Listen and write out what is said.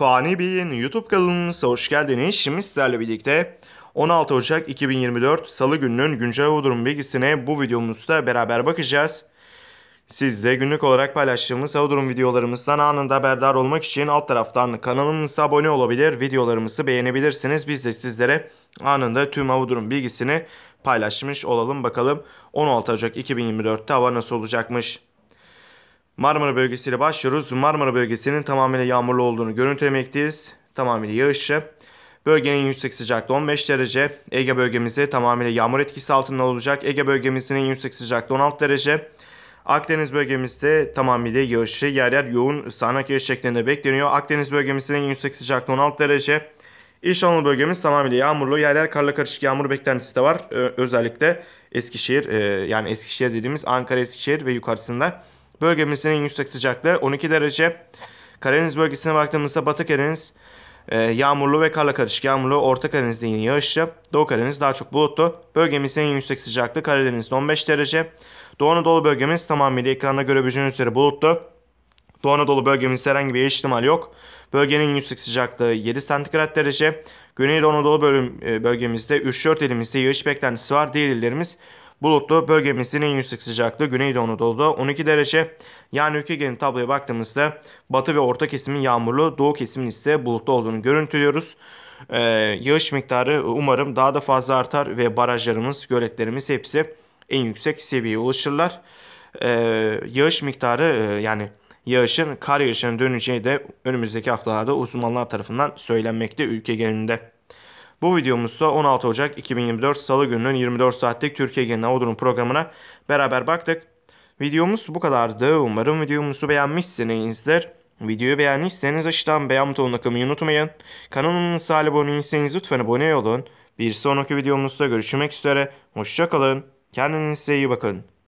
Fani Bey'in YouTube kanalımıza hoş geldiniz. Şimdi sizlerle birlikte 16 Ocak 2024 Salı gününün güncel hava durum bilgisine bu videomuzda beraber bakacağız. Siz de günlük olarak paylaştığımız hava durum videolarımızdan anında haberdar olmak için alt taraftan kanalımıza abone olabilir, videolarımızı beğenebilirsiniz. Biz de sizlere anında tüm hava durum bilgisini paylaşmış olalım. Bakalım 16 Ocak 2024'te hava nasıl olacakmış? Marmara bölgesiyle başlıyoruz. Marmara bölgesinin tamamıyla yağmurlu olduğunu görüntülemekteyiz. Tamamıyla yağışlı. Bölgenin yüksek sıcaklığı 15 derece. Ege bölgemizde tamamıyla yağmur etkisi altında olacak. Ege bölgemizinin yüksek sıcaklığı 16 derece. Akdeniz bölgemizde tamamıyla yağışlı, yer yer yoğun sağanak yağış şeklinde bekleniyor. Akdeniz bölgemizinin yüksek sıcaklığı 16 derece. İç Anadolu bölgemiz tamamıyla yağmurlu. Yer yer karla karışık yağmur beklentisi de var. Ee, özellikle Eskişehir, e, yani Eskişehir dediğimiz Ankara, Eskişehir ve yukarısında bölgemizin en yüksek sıcaklığı 12 derece. Karadeniz bölgesine baktığımızda Batı Karadeniz e, yağmurlu ve karla karışık. Yağmurlu Orta Karadeniz yine yağışlı. Doğu Karadeniz daha çok bulutlu. Bölgemizin en yüksek sıcaklığı Karadeniz'de 15 derece. Doğu Anadolu bölgemiz tamamıyla ekranda görebileceğiniz üzere bulutlu. Doğu Anadolu bölgemizde herhangi bir ihtimal yok. Bölgenin yüksek sıcaklığı 7 santigrat derece. Güney Anadolu bölüm, e, bölgemizde 3-4 ilimizde yağış beklentisi var. Diğer illerimiz Bulutlu bölgemizin en yüksek sıcaklığı Güneydoğu Anadolu'da 12 derece. Yani ülke genelinde tabloya baktığımızda batı ve orta kesimin yağmurlu, doğu kesimin ise bulutlu olduğunu görüntülüyoruz. Ee, yağış miktarı umarım daha da fazla artar ve barajlarımız, göletlerimiz hepsi en yüksek seviyeye ulaşırlar. Ee, yağış miktarı e, yani yağışın kar yağışına döneceği de önümüzdeki haftalarda uzmanlar tarafından söylenmekte ülke genelinde. Bu videomuzda 16 Ocak 2024 Salı gününün 24 saatlik Türkiye Genel Odur'un programına beraber baktık. Videomuz bu kadardı. Umarım videomuzu beğenmişsinizdir. Videoyu beğendiyseniz aşağıdan beğen butonuna kılmayı unutmayın. Kanalımıza abone değilseniz lütfen abone olun. Bir sonraki videomuzda görüşmek üzere. Hoşçakalın. Kendinize iyi bakın.